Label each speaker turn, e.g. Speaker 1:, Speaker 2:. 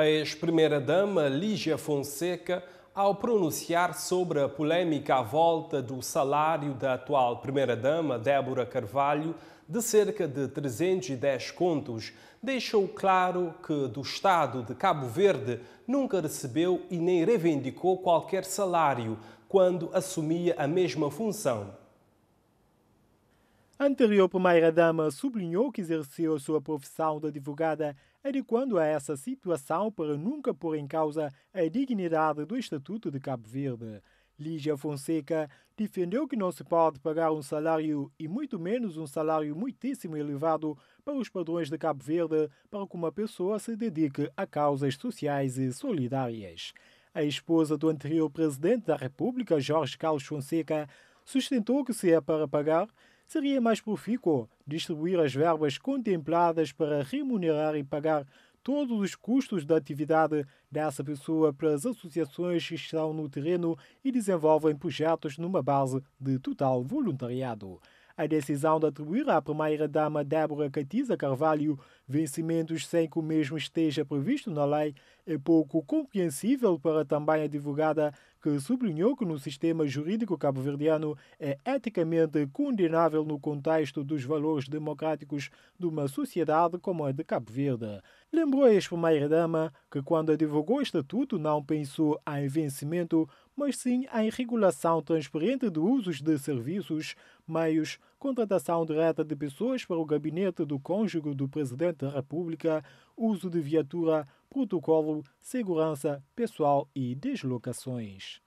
Speaker 1: a ex-primeira-dama Lígia Fonseca ao pronunciar sobre a polêmica à volta do salário da atual primeira-dama Débora Carvalho de cerca de 310 contos, deixou claro que do Estado de Cabo Verde nunca recebeu e nem reivindicou qualquer salário quando assumia a mesma função
Speaker 2: anterior primeira-dama sublinhou que exerceu sua profissão de advogada adequando a essa situação para nunca pôr em causa a dignidade do Estatuto de Cabo Verde. Lígia Fonseca defendeu que não se pode pagar um salário, e muito menos um salário muitíssimo elevado, para os padrões de Cabo Verde para que uma pessoa se dedique a causas sociais e solidárias. A esposa do anterior presidente da República, Jorge Carlos Fonseca, sustentou que se é para pagar, seria mais profícuo distribuir as verbas contempladas para remunerar e pagar todos os custos da atividade dessa pessoa para as associações que estão no terreno e desenvolvem projetos numa base de total voluntariado. A decisão de atribuir à primeira-dama Débora Catiza Carvalho vencimentos sem que o mesmo esteja previsto na lei é pouco compreensível para também a advogada que sublinhou que no sistema jurídico cabo-verdiano é eticamente condenável no contexto dos valores democráticos de uma sociedade como a de Cabo Verde. Lembrou a ex-primeira-dama que, quando divulgou o estatuto, não pensou em vencimento, mas sim em regulação transparente de usos de serviços, meios, contratação direta de pessoas para o gabinete do cônjuge do Presidente da República, uso de viatura, protocolo, segurança pessoal e deslocações.